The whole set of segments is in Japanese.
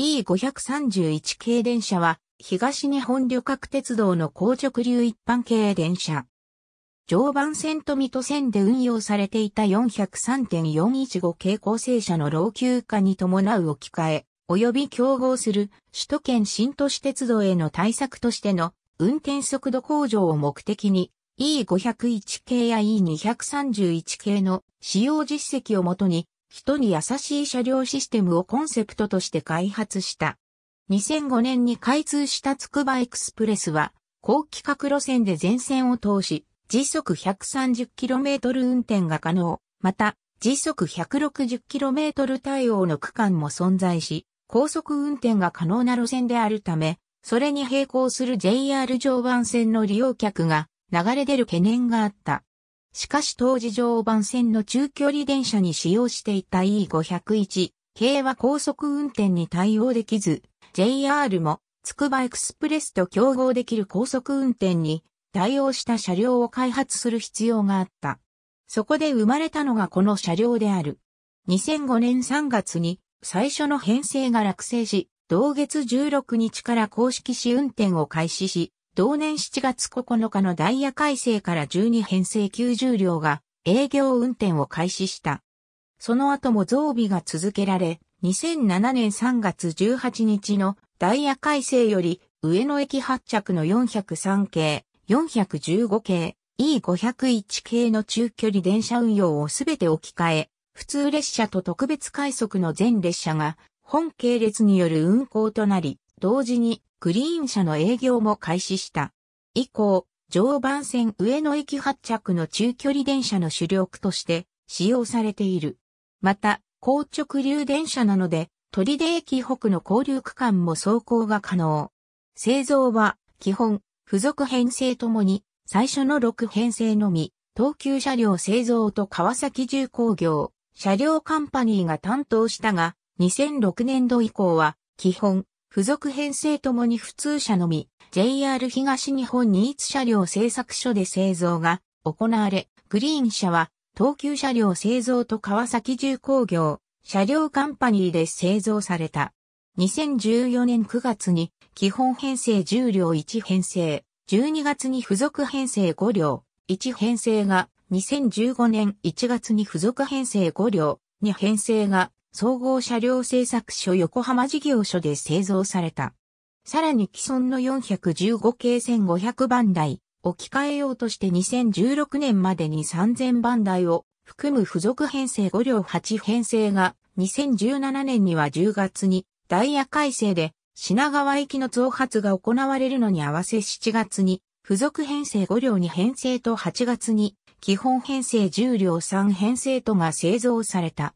E531 系電車は東日本旅客鉄道の高直流一般系電車。常磐線と水戸線で運用されていた403.415系構成車の老朽化に伴う置き換え、及び競合する首都圏新都市鉄道への対策としての運転速度向上を目的に E501 系や E231 系の使用実績をもとに人に優しい車両システムをコンセプトとして開発した。2005年に開通したつくばエクスプレスは、高規格路線で全線を通し、時速 130km 運転が可能。また、時速 160km 対応の区間も存在し、高速運転が可能な路線であるため、それに並行する JR 常磐線の利用客が流れ出る懸念があった。しかし当時常磐線の中距離電車に使用していた E501 系は高速運転に対応できず、JR もつくばエクスプレスと競合できる高速運転に対応した車両を開発する必要があった。そこで生まれたのがこの車両である。2005年3月に最初の編成が落成し、同月16日から公式試運転を開始し、同年7月9日のダイヤ改正から12編成90両が営業運転を開始した。その後も増備が続けられ、2007年3月18日のダイヤ改正より上野駅発着の403系、415系、E501 系の中距離電車運用をすべて置き換え、普通列車と特別快速の全列車が本系列による運行となり、同時にグリーン車の営業も開始した。以降、常磐線上野駅発着の中距離電車の主力として使用されている。また、高直流電車なので、鳥出駅北の交流区間も走行が可能。製造は、基本、付属編成ともに、最初の6編成のみ、東急車両製造と川崎重工業、車両カンパニーが担当したが、2006年度以降は、基本、付属編成ともに普通車のみ、JR 東日本ー津車両製作所で製造が行われ、グリーン車は東急車両製造と川崎重工業、車両カンパニーで製造された。2014年9月に基本編成10両1編成、12月に付属編成5両1編成が、2015年1月に付属編成5両2編成が総合車両製作所横浜事業所で製造された。さらに既存の415系1500番台を置き換えようとして2016年までに3000番台を含む付属編成5両8編成が2017年には10月にダイヤ改正で品川行きの増発が行われるのに合わせ7月に付属編成5両に編成と8月に基本編成10両3編成とが製造された。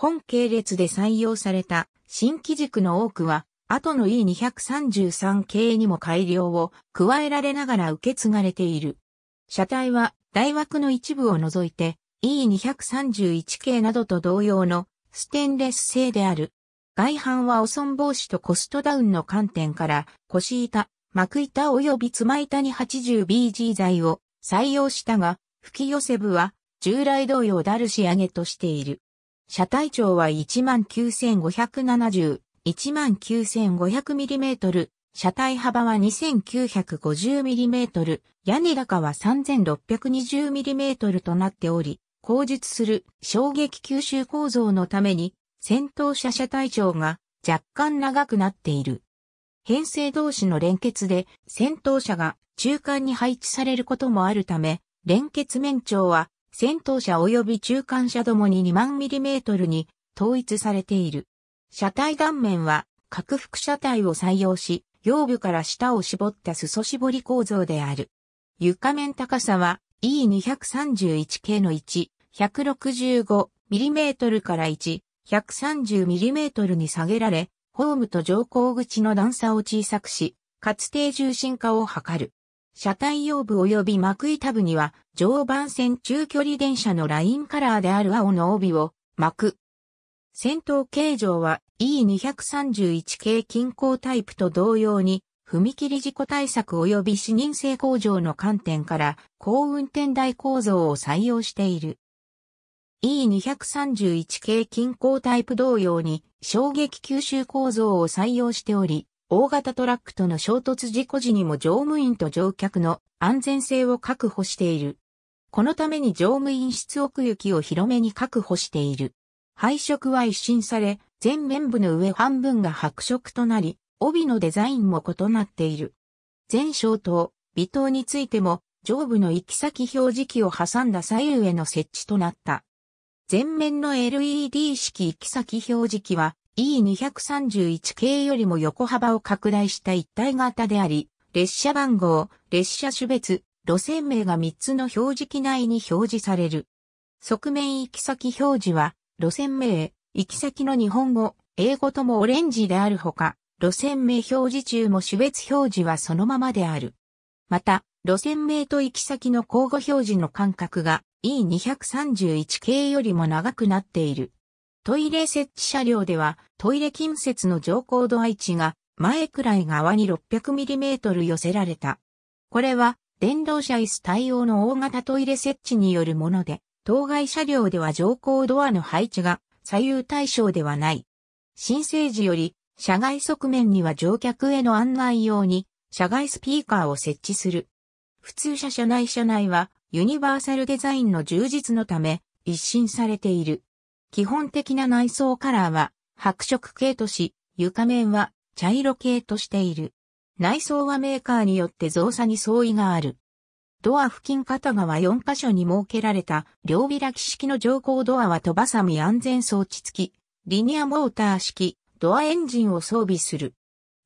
本系列で採用された新機軸の多くは、後の E233 系にも改良を加えられながら受け継がれている。車体は大枠の一部を除いて E231 系などと同様のステンレス製である。外反は汚損防止とコストダウンの観点から腰板、幕板及び妻板に 80BG 材を採用したが、吹き寄せ部は従来同様ダル仕上げとしている。車体長は19,570、19,500mm、車体幅は 2,950mm、屋根高は 3,620mm となっており、後述する衝撃吸収構造のために、先頭車車体長が若干長くなっている。編成同士の連結で先頭車が中間に配置されることもあるため、連結面長は戦闘車及び中間車どもに2万ミリメートルに統一されている。車体断面は、拡幅車体を採用し、腰部から下を絞った裾絞り構造である。床面高さは E231 系の1、1 6 5トルから1、1 3 0トルに下げられ、ホームと乗降口の段差を小さくし、かつて重心化を図る。車体用部及び幕板部には、常磐線中距離電車のラインカラーである青の帯を巻く。先頭形状は E231 系近郊タイプと同様に、踏切事故対策及び視認性向上の観点から、高運転台構造を採用している。E231 系近郊タイプ同様に、衝撃吸収構造を採用しており、大型トラックとの衝突事故時にも乗務員と乗客の安全性を確保している。このために乗務員室奥行きを広めに確保している。配色は一新され、全面部の上半分が白色となり、帯のデザインも異なっている。全消灯、微灯についても、上部の行き先表示器を挟んだ左右への設置となった。前面の LED 式行き先表示器は、E231 系よりも横幅を拡大した一体型であり、列車番号、列車種別、路線名が3つの表示機内に表示される。側面行き先表示は、路線名、行き先の日本語、英語ともオレンジであるほか、路線名表示中も種別表示はそのままである。また、路線名と行き先の交互表示の間隔が E231 系よりも長くなっている。トイレ設置車両では、トイレ近接の乗降度配置が前くらい側に 600mm 寄せられた。これは、電動車椅子対応の大型トイレ設置によるもので、当該車両では乗降ドアの配置が左右対称ではない。申請時より、車外側面には乗客への案内用に、車外スピーカーを設置する。普通車車内車内は、ユニバーサルデザインの充実のため、一新されている。基本的な内装カラーは白色系とし、床面は茶色系としている。内装はメーカーによって造作に相違がある。ドア付近片側4箇所に設けられた両開き式の乗降ドアは飛ばさみ安全装置付き、リニアモーター式、ドアエンジンを装備する。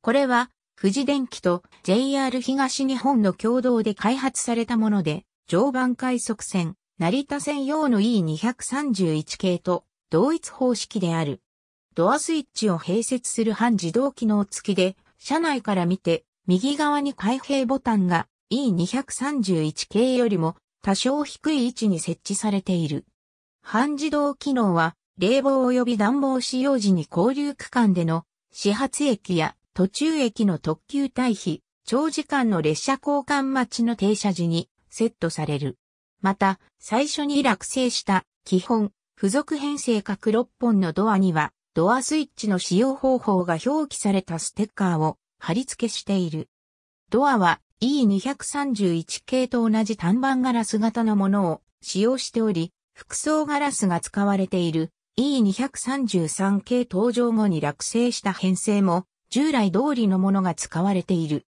これは、富士電機と JR 東日本の共同で開発されたもので、常磐快速線、成田線用の E231 系と同一方式である。ドアスイッチを併設する半自動機能付きで、車内から見て、右側に開閉ボタンが E231 系よりも多少低い位置に設置されている。半自動機能は、冷房及び暖房使用時に交流区間での始発駅や途中駅の特急退避、長時間の列車交換待ちの停車時にセットされる。また、最初に落成した基本付属編成各6本のドアには、ドアスイッチの使用方法が表記されたステッカーを貼り付けしている。ドアは E231 系と同じ単板ガラス型のものを使用しており、複層ガラスが使われている E233 系登場後に落成した編成も従来通りのものが使われている。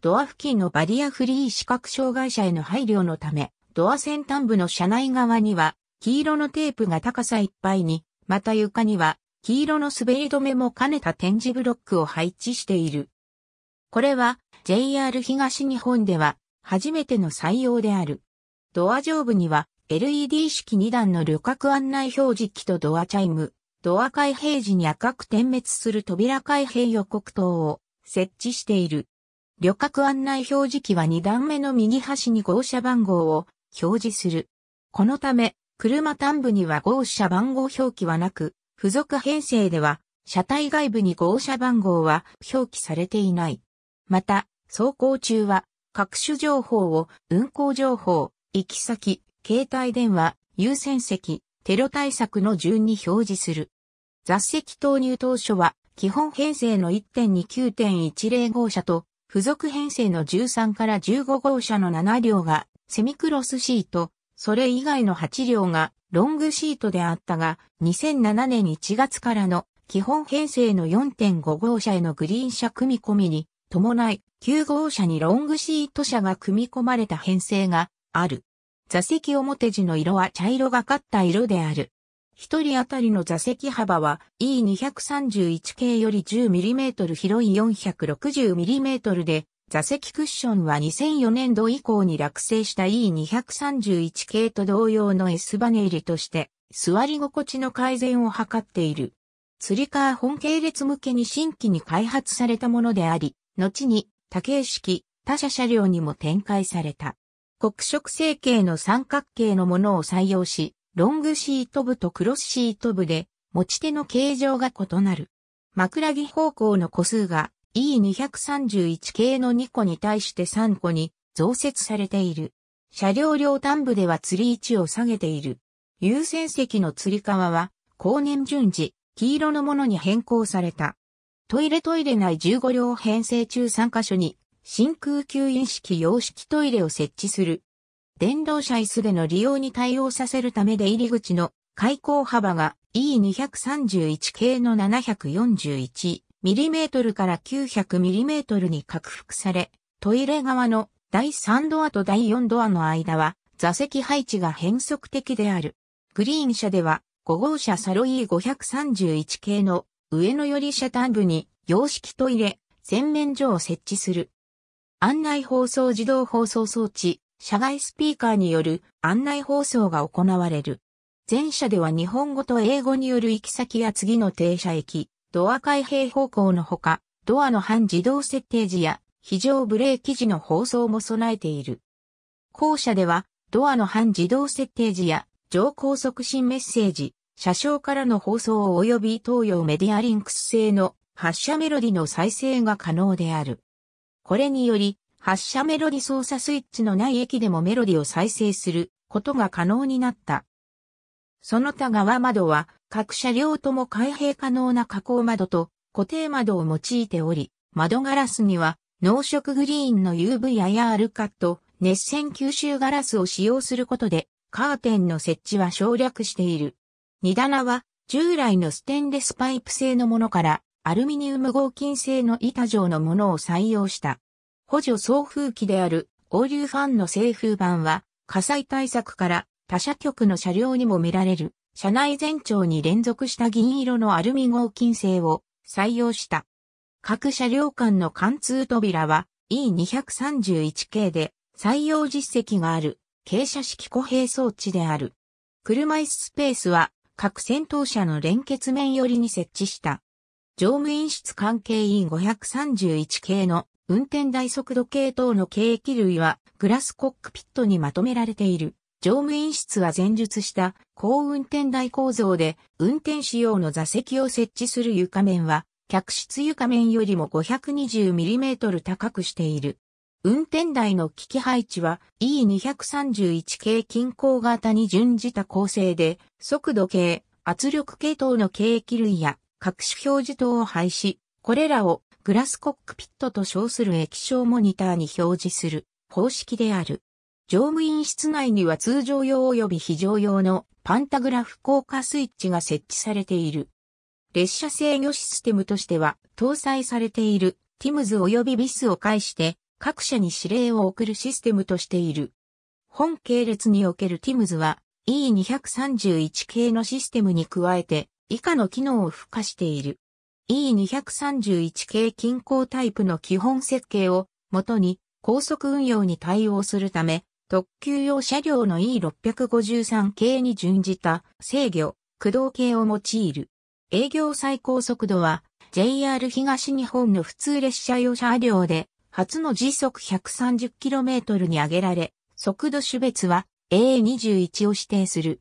ドア付近のバリアフリー視覚障害者への配慮のため、ドア先端部の車内側には黄色のテープが高さいっぱいに、また床には黄色の滑り止めも兼ねた展示ブロックを配置している。これは JR 東日本では初めての採用である。ドア上部には LED 式2段の旅客案内表示機とドアチャイム、ドア開閉時に赤く点滅する扉開閉予告灯を設置している。旅客案内表示機は2段目の右端に号車番号を表示する。このため車端部には号車番号表記はなく、付属編成では、車体外部に号車番号は表記されていない。また、走行中は、各種情報を運行情報、行き先、携帯電話、優先席、テロ対策の順に表示する。雑席投入当初は、基本編成の1.29.10号車と、付属編成の13から15号車の7両が、セミクロスシート、それ以外の8両がロングシートであったが、2007年1月からの基本編成の4.5号車へのグリーン車組み込みに伴い、9号車にロングシート車が組み込まれた編成がある。座席表地の色は茶色がかった色である。一人当たりの座席幅は E231 系より 10mm 広い 460mm で座席クッションは2004年度以降に落成した E231 系と同様の S バネ入りとして、座り心地の改善を図っている。釣りカー本系列向けに新規に開発されたものであり、後に多形式、他社車両にも展開された。黒色成形の三角形のものを採用し、ロングシート部とクロスシート部で持ち手の形状が異なる。枕木方向の個数が E231 系の2個に対して3個に増設されている。車両両端部では釣り位置を下げている。優先席の釣り革は、後年順次、黄色のものに変更された。トイレトイレ内15両編成中3カ所に、真空吸引式洋式トイレを設置する。電動車椅子での利用に対応させるためで入り口の開口幅が E231 系の741。mm から 900mm に拡幅され、トイレ側の第3ドアと第4ドアの間は座席配置が変則的である。グリーン車では5号車サロイー531系の上野より車端部に洋式トイレ、洗面所を設置する。案内放送自動放送装置、車外スピーカーによる案内放送が行われる。前者では日本語と英語による行き先や次の停車駅、ドア開閉方向のほか、ドアの半自動設定時や非常ブレーキ時の放送も備えている。後者では、ドアの半自動設定時や乗降促進メッセージ、車掌からの放送及び東洋メディアリンクス製の発車メロディの再生が可能である。これにより、発車メロディ操作スイッチのない駅でもメロディを再生することが可能になった。その他側窓は各車両とも開閉可能な加工窓と固定窓を用いており、窓ガラスには濃色グリーンの UV やア r カット、熱線吸収ガラスを使用することで、カーテンの設置は省略している。荷棚は従来のステンレスパイプ製のものからアルミニウム合金製の板状のものを採用した。補助送風機であるオーリューファンの製風板は火災対策から他社局の車両にも見られる車内全長に連続した銀色のアルミ合金製を採用した。各車両間の貫通扉は E231 系で採用実績がある傾斜式固閉装置である。車椅子スペースは各戦闘車の連結面寄りに設置した。乗務員室関係 E531 系の運転台速度系統の計器類はグラスコックピットにまとめられている。乗務員室は前述した高運転台構造で運転仕様の座席を設置する床面は客室床面よりも 520mm 高くしている。運転台の機器配置は E231 系近郊型に準じた構成で速度計、圧力系統の計器類や各種表示灯を配し、これらをグラスコックピットと称する液晶モニターに表示する方式である。乗務員室内には通常用及び非常用のパンタグラフ効果スイッチが設置されている。列車制御システムとしては搭載されているティムズ及びビスを介して各社に指令を送るシステムとしている。本系列におけるティムズは E231 系のシステムに加えて以下の機能を付加している。E231 系均衡タイプの基本設計をもとに高速運用に対応するため特急用車両の E653 系に準じた制御、駆動系を用いる。営業最高速度は JR 東日本の普通列車用車両で初の時速 130km に上げられ、速度種別は A21 を指定する。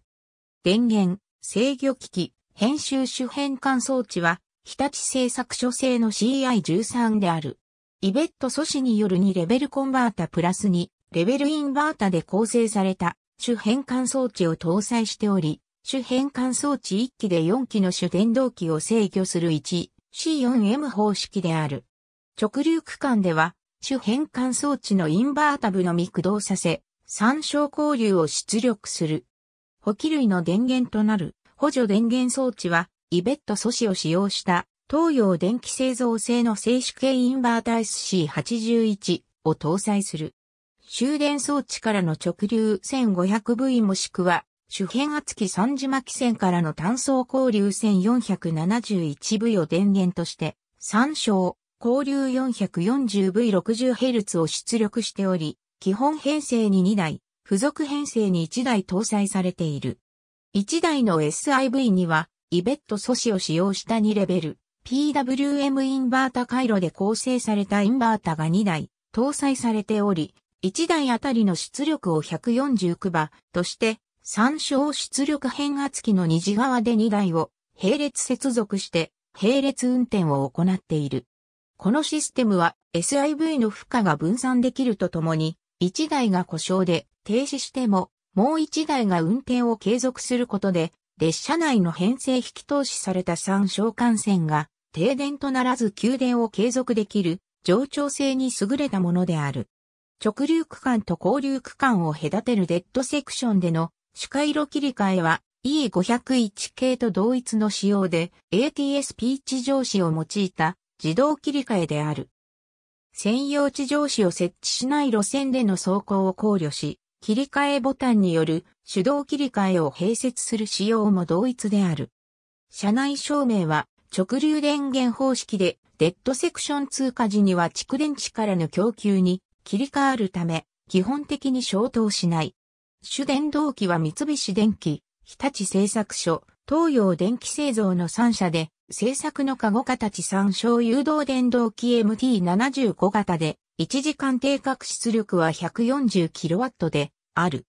電源、制御機器、編集主変換装置は日立製作所製の CI13 である。イベット素子による2レベルコンバータプラス2レベルインバータで構成された主変換装置を搭載しており、主変換装置1機で4機の主電動機を制御する 1C4M 方式である。直流区間では、主変換装置のインバータ部のみ駆動させ、参照交流を出力する。補給類の電源となる補助電源装置は、イベット素子を使用した東洋電気製造製の静止系インバータ SC81 を搭載する。終電装置からの直流 1500V もしくは、主辺厚木三島汽船からの単素交流 1471V を電源として、参照、交流 440V60Hz を出力しており、基本編成に2台、付属編成に1台搭載されている。1台の SIV には、イベット素子を使用した2レベル、PWM インバータ回路で構成されたインバータが2台、搭載されており、1台あたりの出力を149馬として、参照出力変圧器の次側で2台を並列接続して並列運転を行っている。このシステムは SIV の負荷が分散できるとともに、1台が故障で停止しても、もう1台が運転を継続することで、列車内の編成引き通しされた参小幹線が停電とならず給電を継続できる、冗長性に優れたものである。直流区間と交流区間を隔てるデッドセクションでの主回路切り替えは E501 系と同一の仕様で ATS ピーチ上紙を用いた自動切り替えである。専用地上子を設置しない路線での走行を考慮し、切り替えボタンによる手動切り替えを併設する仕様も同一である。車内照明は直流電源方式でデッドセクション通過時には蓄電池からの供給に切り替わるため、基本的に消灯しない。主電動機は三菱電機、日立製作所、東洋電機製造の3社で、製作のカゴ形参照誘導電動機 MT75 型で、1時間定格出力は 140kW で、ある。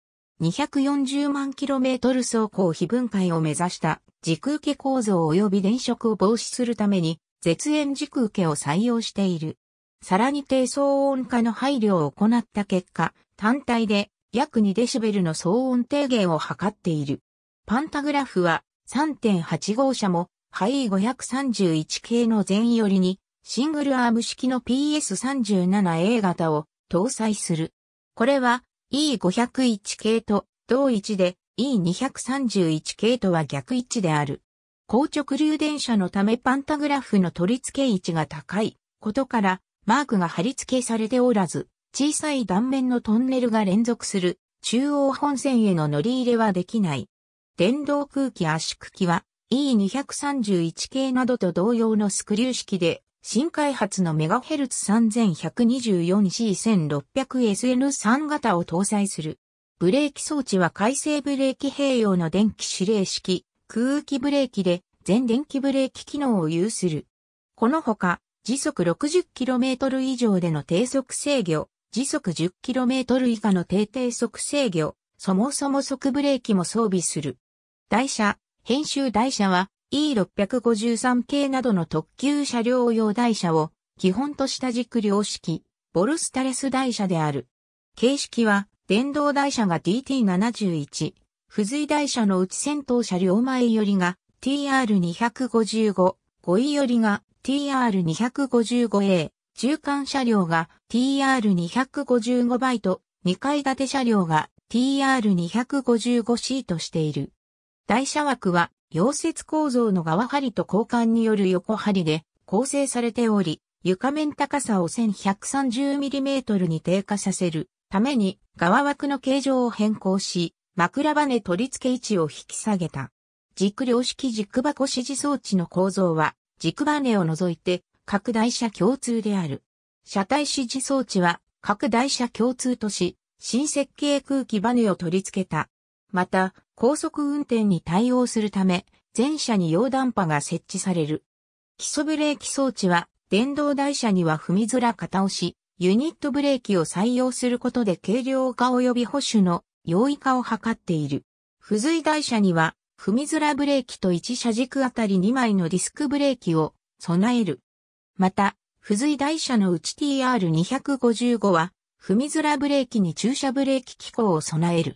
240万 km 走行非分解を目指した時空機構造及び電飾を防止するために、絶縁時空けを採用している。さらに低騒音化の配慮を行った結果、単体で約2デシベルの騒音低減を図っている。パンタグラフは3.8号車もハイ531系の全寄りにシングルアーム式の PS37A 型を搭載する。これは E501 系と同位置で E231 系とは逆位置である。硬直流電車のためパンタグラフの取り付け位置が高いことからマークが貼り付けされておらず、小さい断面のトンネルが連続する中央本線への乗り入れはできない。電動空気圧縮機は E231 系などと同様のスクリュー式で新開発の MHz3124C1600SN3 型を搭載する。ブレーキ装置は回生ブレーキ併用の電気指令式空気ブレーキで全電気ブレーキ機能を有する。このほか時速 60km 以上での低速制御、時速 10km 以下の低低速制御、そもそも速ブレーキも装備する。台車、編集台車は E653 系などの特急車両用台車を基本とした軸量式、ボルスタレス台車である。形式は電動台車が DT71、付随台車のうち先頭車両前よりが TR255、5位よりが TR255A 中間車両が TR255 バイト、2階建て車両が TR255C としている。台車枠は溶接構造の側張と交換による横張で構成されており、床面高さを 1130mm に低下させるために側枠の形状を変更し、枕羽取り付け位置を引き下げた。軸量式軸箱支持装置の構造は軸バネを除いて各台車共通である。車体指示装置は各台車共通とし、新設計空気バネを取り付けた。また、高速運転に対応するため、全車に溶断波が設置される。基礎ブレーキ装置は、電動台車には踏みづら押し、ユニットブレーキを採用することで軽量化及び保守の容易化を図っている。付随台車には踏み面らブレーキと1車軸あたり2枚のディスクブレーキを備える。また、付随台車の内 TR255 は、踏み面らブレーキに駐車ブレーキ機構を備える。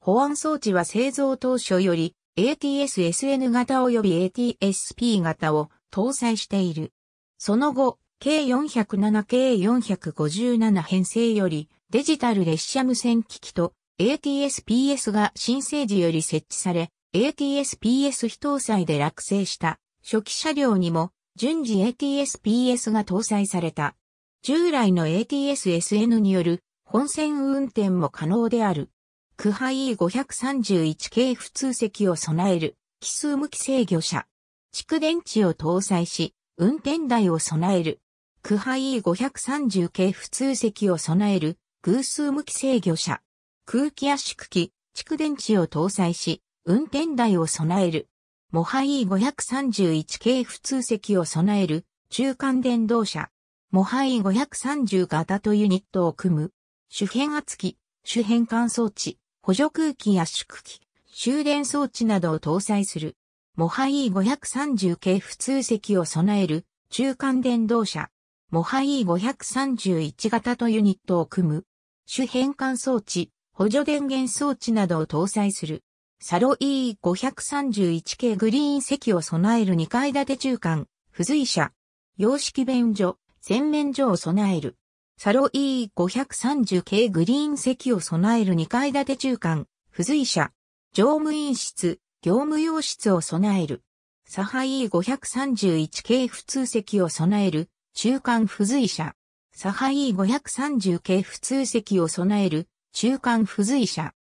保安装置は製造当初より ATS-SN 型及び ATSP 型を搭載している。その後、計407計457編成よりデジタル列車無線機器と ATSPS が新生時より設置され、ATS-PS 非搭載で落成した初期車両にも順次 ATS-PS が搭載された。従来の ATS-SN による本線運転も可能である。区配 E531 系普通席を備える奇数向き制御車。蓄電池を搭載し、運転台を備える。区配 E530 系普通席を備える偶数向き制御車。空気圧縮機、蓄電池を搭載し、運転台を備える。モハイー531系普通席を備える中間電動車。モハイー530型とユニットを組む。主変圧器、主変換装置、補助空気圧縮機、終電装置などを搭載する。モハイー530系普通席を備える中間電動車。モハイー531型とユニットを組む。主変換装置、補助電源装置などを搭載する。サロ E531 系グリーン席を備える2階建て中間、付随車、洋式便所、洗面所を備える。サロ E530 系グリーン席を備える2階建て中間、付随車、乗務員室、業務用室を備える。サハ E531 系普通席を備える、中間付随車。サハ E530 系普通席を備える、中間付随車。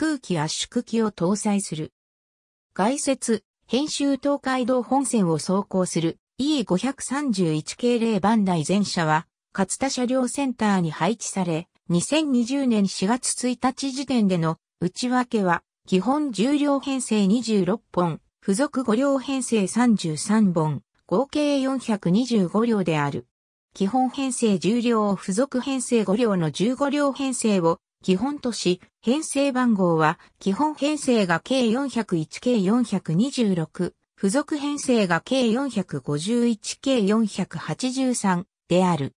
空気圧縮機を搭載する。外接、編集東海道本線を走行する E531 系ン番台全車は、勝田車両センターに配置され、2020年4月1日時点での内訳は、基本重量編成26本、付属5両編成33本、合計425両である。基本編成10両を付属編成5両の15両編成を基本都市、編成番号は、基本編成が計 401K426、付属編成が計 451K483 である。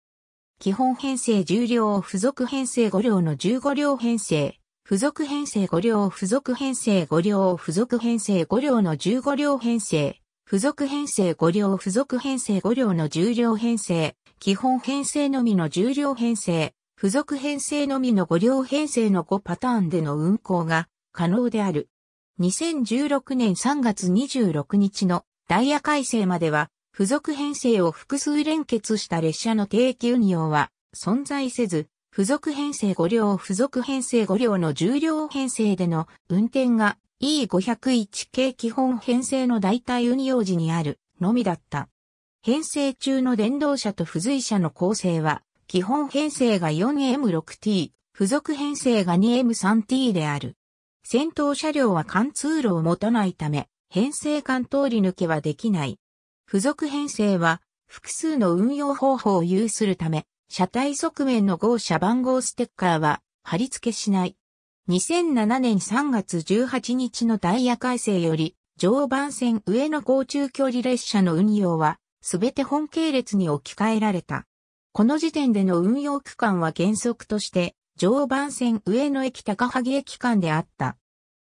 基本編成10両付属編成5両の15両編成、付属編成5両付属編成5両付属編成5両の15両編成、付属編成5両付属編成5両の10両編成、基本編成のみの10両編成、付属編成のみの5両編成の5パターンでの運行が可能である。2016年3月26日のダイヤ改正までは、付属編成を複数連結した列車の定期運用は存在せず、付属編成5両付属編成5両の重量編成での運転が E501 系基本編成の代替運用時にあるのみだった。編成中の電動車と付随車の構成は基本編成が 4M6T、付属編成が 2M3T である。戦闘車両は貫通路を持たないため、編成間通り抜けはできない。付属編成は、複数の運用方法を有するため、車体側面の号車番号ステッカーは貼り付けしない。2007年3月18日のダイヤ改正より、常磐線上の交中距離列車の運用は、すべて本系列に置き換えられた。この時点での運用区間は原則として、常磐線上野駅高萩駅間であった。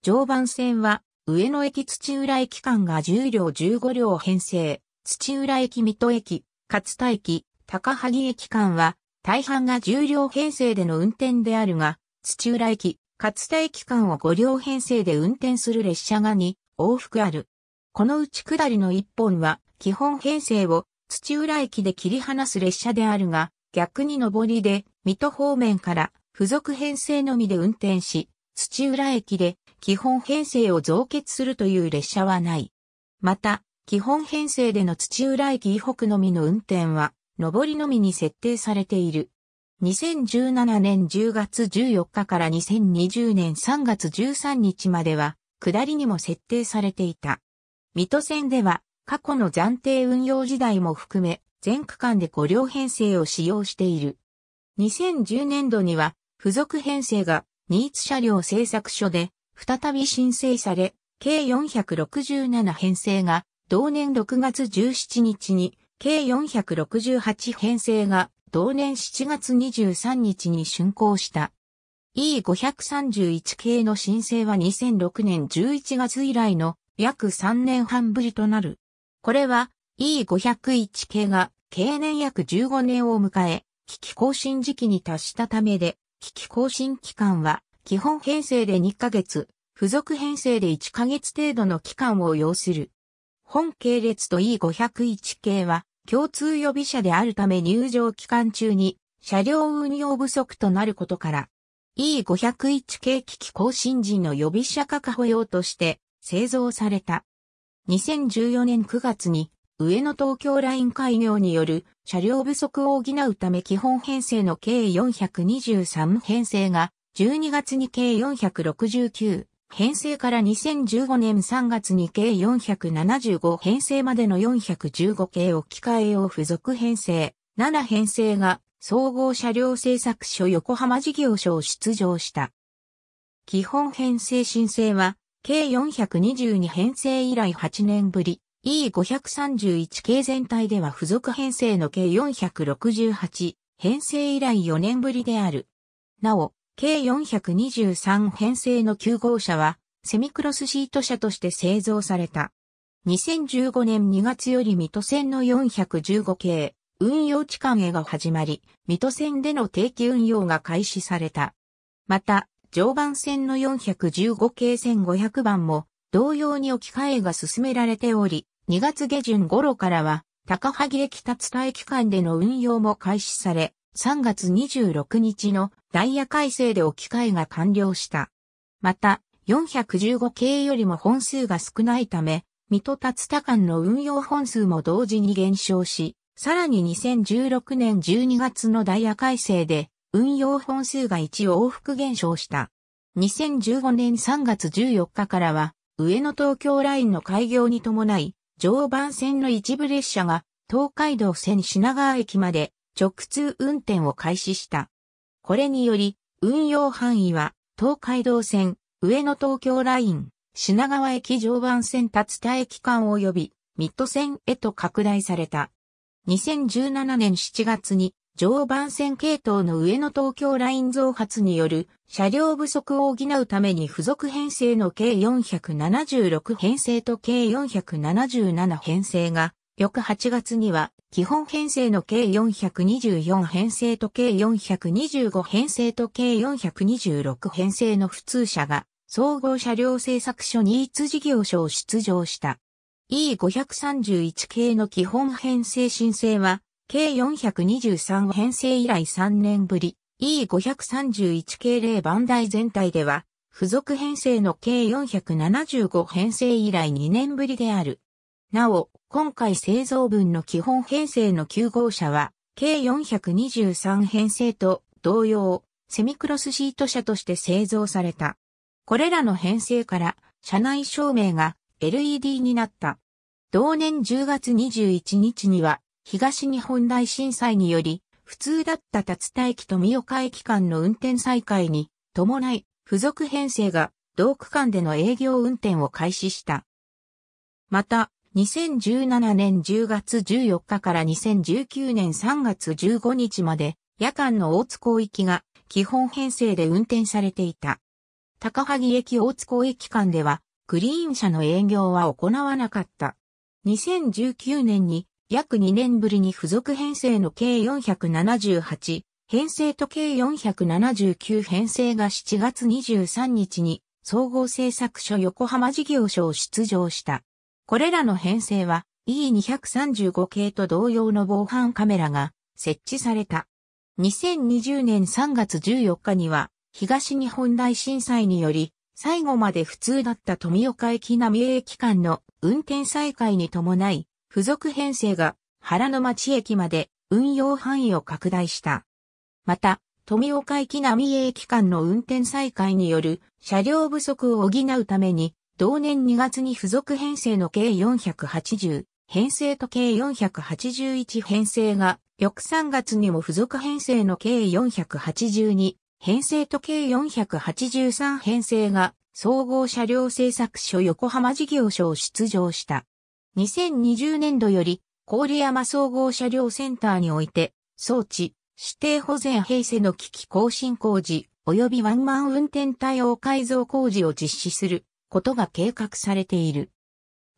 常磐線は、上野駅土浦駅間が10両15両編成、土浦駅水戸駅、勝田駅、高萩駅間は、大半が10両編成での運転であるが、土浦駅、勝田駅間を5両編成で運転する列車が2往復ある。このうち下りの1本は、基本編成を土浦駅で切り離す列車であるが、逆に上りで、水戸方面から付属編成のみで運転し、土浦駅で基本編成を増結するという列車はない。また、基本編成での土浦駅以北のみの運転は、上りのみに設定されている。2017年10月14日から2020年3月13日までは、下りにも設定されていた。水戸線では、過去の暫定運用時代も含め、全区間で5両編成を使用している。2010年度には、付属編成が、ニーツ車両製作所で、再び申請され、計467編成が、同年6月17日に、計468編成が、同年7月23日に竣工した。E531 系の申請は2006年11月以来の約3年半ぶりとなる。これは E501 系が経年約15年を迎え、機器更新時期に達したためで、機器更新期間は基本編成で2ヶ月、付属編成で1ヶ月程度の期間を要する。本系列と E501 系は共通予備車であるため入場期間中に車両運用不足となることから E501 系機器更新時の予備車確保用として製造された。2014年9月に上野東京ライン開業による車両不足を補うため基本編成の計423編成が12月に計469編成から2015年3月に計475編成までの415系置き換えを付属編成7編成が総合車両製作所横浜事業所を出場した。基本編成申請は計422編成以来8年ぶり、E531 系全体では付属編成の計468編成以来4年ぶりである。なお、計423編成の9号車は、セミクロスシート車として製造された。2015年2月より水戸線の415系、運用地間へが始まり、水戸線での定期運用が開始された。また、常磐線の415系1500番も同様に置き換えが進められており、2月下旬頃からは高萩駅達田駅間での運用も開始され、3月26日のダイヤ改正で置き換えが完了した。また、415系よりも本数が少ないため、水戸達田間の運用本数も同時に減少し、さらに2016年12月のダイヤ改正で、運用本数が1往復減少した。2015年3月14日からは、上野東京ラインの開業に伴い、常磐線の一部列車が、東海道線品川駅まで直通運転を開始した。これにより、運用範囲は、東海道線、上野東京ライン、品川駅常磐線立田駅間及び、ミッド線へと拡大された。2017年7月に常磐線系統の上野東京ライン増発による車両不足を補うために付属編成の計476編成と計477編成が、翌8月には基本編成の計424編成と計425編成と計426編成の普通車が総合車両製作所にー事業所を出場した。E531 系の基本編成申請は計423編成以来3年ぶり、E531 系0番台全体では、付属編成の計475編成以来2年ぶりである。なお、今回製造分の基本編成の9号車は、計423編成と同様、セミクロスシート車として製造された。これらの編成から、車内照明が LED になった。同年10月21日には、東日本大震災により、普通だった達田駅と三岡駅間の運転再開に伴い、付属編成が同区間での営業運転を開始した。また、2017年10月14日から2019年3月15日まで、夜間の大津港行きが基本編成で運転されていた。高萩駅大津港駅間では、グリーン車の営業は行わなかった。2019年に約2年ぶりに付属編成の計478、編成と計479編成が7月23日に総合製作所横浜事業所を出場した。これらの編成は E235 系と同様の防犯カメラが設置された。2020年3月14日には東日本大震災により最後まで普通だった富岡駅並江駅間の運転再開に伴い付属編成が原の町駅まで運用範囲を拡大した。また、富岡駅並駅間の運転再開による車両不足を補うために、同年2月に付属編成の計480、編成と計481編成が、翌3月にも付属編成の計482、編成と計483編成が、総合車両製作所横浜事業所を出場した。2020年度より、郡山総合車両センターにおいて、装置、指定保全平成の機器更新工事、及びワンマン運転対応改造工事を実施することが計画されている。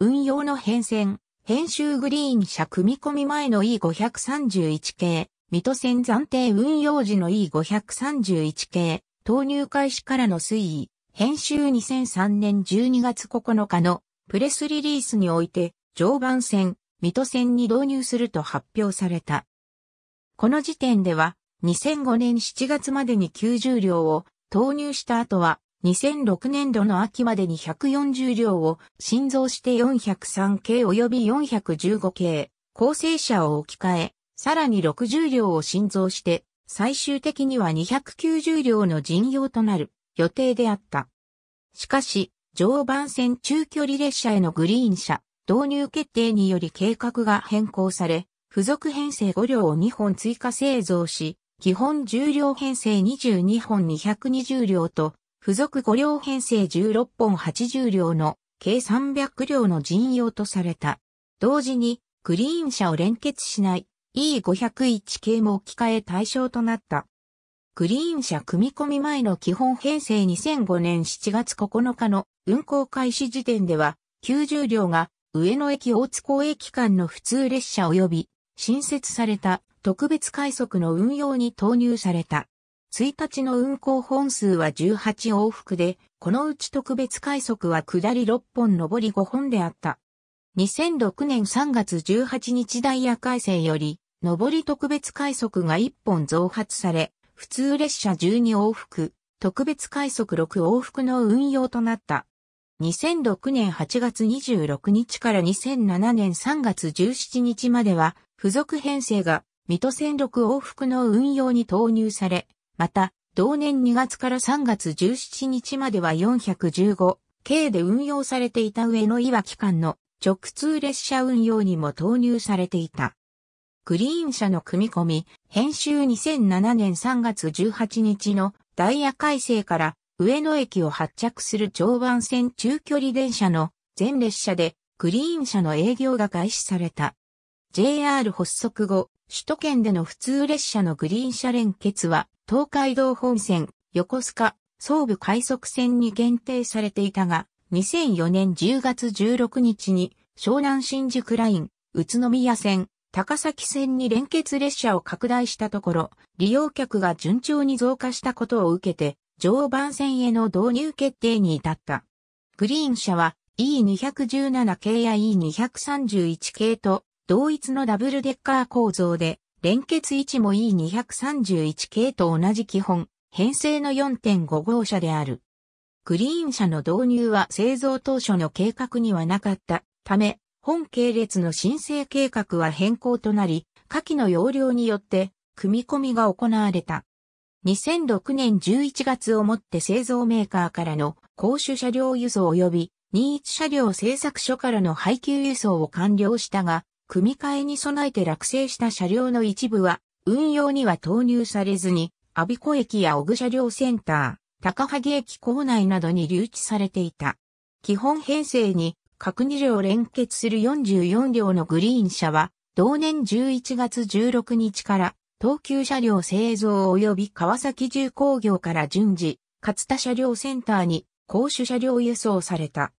運用の変遷、編集グリーン車組み込み前の E531 系、水戸線暫定運用時の E531 系、投入開始からの推移、編集2003年12月9日のプレスリリースにおいて、常磐線、水戸線に導入すると発表された。この時点では、2005年7月までに90両を投入した後は、2006年度の秋までに140両を新造して403系及び415系、構成車を置き換え、さらに60両を新造して、最終的には290両の陣用となる予定であった。しかし、常磐線中距離列車へのグリーン車、導入決定により計画が変更され、付属編成5両を2本追加製造し、基本重量編成22本220両と、付属5両編成16本80両の計300両の陣容とされた。同時に、クリーン車を連結しない E501 系も置き換え対象となった。クリーン車組み込み前の基本編成2005年7月9日の運行開始時点では90両が上野駅大津港駅間の普通列車及び、新設された特別快速の運用に投入された。1日の運行本数は18往復で、このうち特別快速は下り6本上り5本であった。2006年3月18日ダイヤ改正より、上り特別快速が1本増発され、普通列車12往復、特別快速6往復の運用となった。2006年8月26日から2007年3月17日までは、付属編成が水戸線6往復の運用に投入され、また、同年2月から3月17日までは415、K で運用されていた上野岩機関の直通列車運用にも投入されていた。グリーン車の組み込み、編集2007年3月18日のダイヤ改正から上野駅を発着する常磐線中距離電車の全列車でグリーン車の営業が開始された。JR 発足後、首都圏での普通列車のグリーン車連結は東海道本線、横須賀、総武快速線に限定されていたが、2004年10月16日に湘南新宿ライン、宇都宮線、高崎線に連結列車を拡大したところ、利用客が順調に増加したことを受けて、常磐線への導入決定に至った。グリーン車は E217 系や E231 系と同一のダブルデッカー構造で、連結位置も E231 系と同じ基本、編成の4.5号車である。グリーン車の導入は製造当初の計画にはなかったため、本系列の申請計画は変更となり、下記の要領によって、組み込みが行われた。2006年11月をもって製造メーカーからの公衆車両輸送及び任一車両製作所からの配給輸送を完了したが、組み替えに備えて落成した車両の一部は運用には投入されずに、阿鼻子駅や小具車両センター、高萩駅構内などに留置されていた。基本編成に各2両連結する44両のグリーン車は、同年11月16日から東急車両製造及び川崎重工業から順次、勝田車両センターに公主車両輸送された。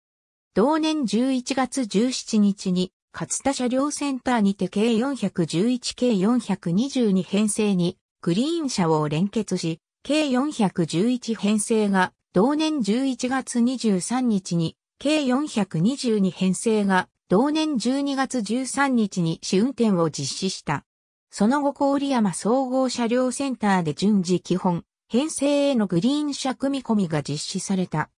同年11月17日に、勝田車両センターにて計411 k 422編成に、グリーン車を連結し、計411編成が、同年11月23日に、計422編成が、同年12月13日に試運転を実施した。その後郡山総合車両センターで順次基本、編成へのグリーン車組み込みが実施された。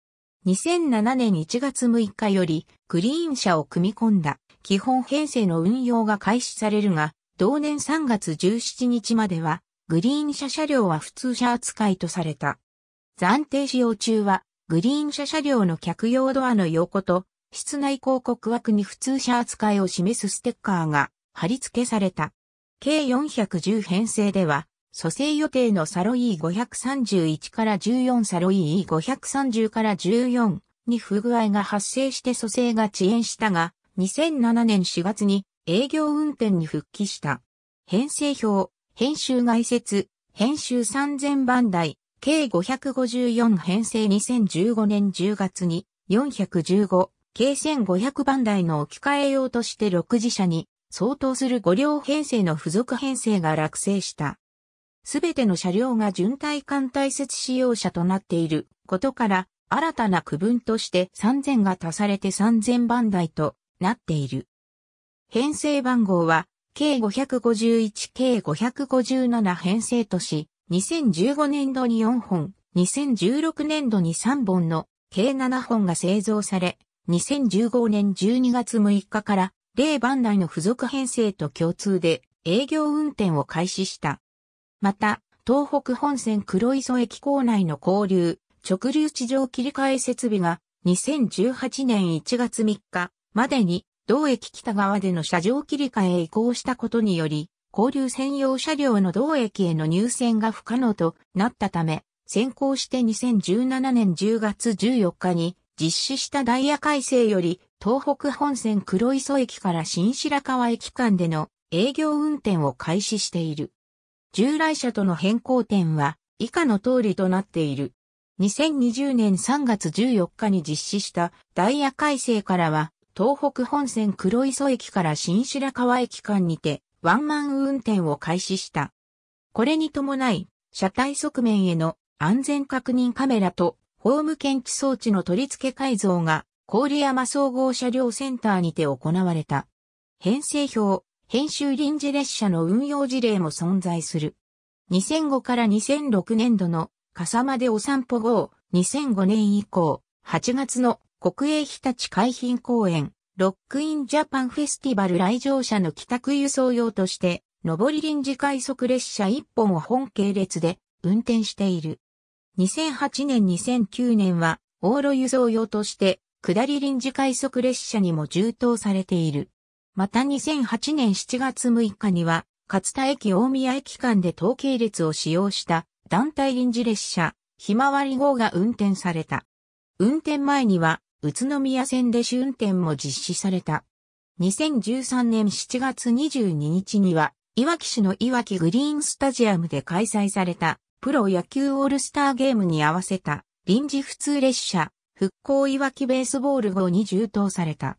2007年1月6日よりグリーン車を組み込んだ基本編成の運用が開始されるが、同年3月17日まではグリーン車車両は普通車扱いとされた。暫定使用中はグリーン車車両の客用ドアの横と室内広告枠に普通車扱いを示すステッカーが貼り付けされた。計410編成では、蘇生予定のサロイー531から14サロイー530から14に不具合が発生して蘇生が遅延したが、2007年4月に営業運転に復帰した。編成表、編集外説、編集3000番台、計554編成2015年10月に415、計1500番台の置き換え用として6次社に相当する5両編成の付属編成が落成した。すべての車両が巡回艦隊設使用車となっていることから、新たな区分として3000が足されて3000番台となっている。編成番号は、計551計557編成とし、2015年度に4本、2016年度に3本の計7本が製造され、2015年12月6日から例番内の付属編成と共通で営業運転を開始した。また、東北本線黒磯駅構内の交流、直流地上切り替え設備が2018年1月3日までに同駅北側での車上切り替えへ移行したことにより、交流専用車両の同駅への入線が不可能となったため、先行して2017年10月14日に実施したダイヤ改正より東北本線黒磯駅から新白川駅間での営業運転を開始している。従来車との変更点は以下の通りとなっている。2020年3月14日に実施したダイヤ改正からは、東北本線黒磯駅から新白川駅間にてワンマン運転を開始した。これに伴い、車体側面への安全確認カメラとホーム検知装置の取り付け改造が郡山総合車両センターにて行われた。編成表、編集臨時列車の運用事例も存在する。2005から2006年度の笠間でお散歩号、2005年以降、8月の国営日立海浜公園、ロックインジャパンフェスティバル来場者の帰宅輸送用として、上り臨時快速列車1本を本系列で運転している。2008年2009年は、往路輸送用として、下り臨時快速列車にも充当されている。また2008年7月6日には、勝田駅大宮駅間で統計列を使用した団体臨時列車、ひまわり号が運転された。運転前には、宇都宮線で試運転も実施された。2013年7月22日には、いわき市のいわきグリーンスタジアムで開催された、プロ野球オールスターゲームに合わせた臨時普通列車、復興いわきベースボール号に充当された。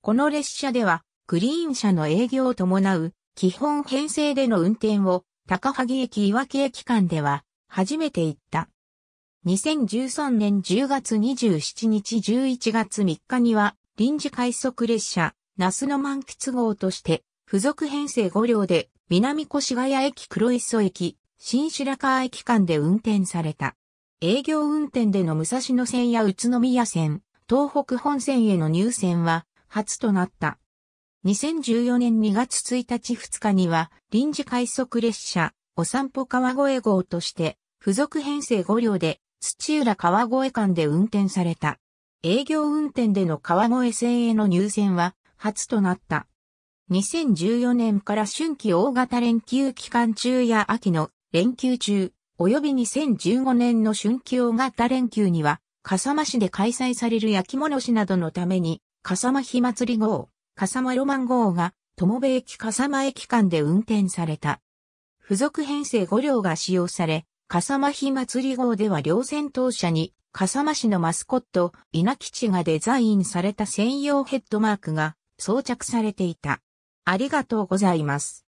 この列車では、グリーン車の営業を伴う、基本編成での運転を、高萩駅いわき駅間では、初めて行った。2013年10月27日11月3日には、臨時快速列車、那須の満喫号として、付属編成5両で、南越谷駅黒磯駅、新白川駅間で運転された。営業運転での武蔵野線や宇都宮線、東北本線への入線は初となった。2014年2月1日2日には臨時快速列車お散歩川越号として付属編成5両で土浦川越間で運転された。営業運転での川越線への入線は初となった。2014年から春季大型連休期間中や秋の連休中、及び2015年の春季大型連休には、笠間市で開催される焼き物市などのために、笠間火祭り号、笠間ロマン号が、友部駅笠間駅間で運転された。付属編成5両が使用され、笠間火祭り号では両戦闘車に、笠間市のマスコット、稲吉がデザインされた専用ヘッドマークが装着されていた。ありがとうございます。